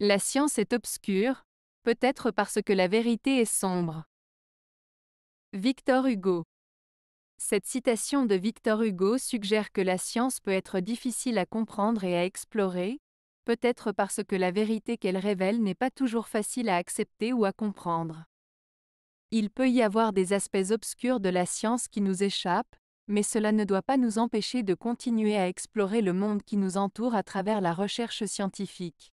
La science est obscure, peut-être parce que la vérité est sombre. Victor Hugo Cette citation de Victor Hugo suggère que la science peut être difficile à comprendre et à explorer, peut-être parce que la vérité qu'elle révèle n'est pas toujours facile à accepter ou à comprendre. Il peut y avoir des aspects obscurs de la science qui nous échappent, mais cela ne doit pas nous empêcher de continuer à explorer le monde qui nous entoure à travers la recherche scientifique.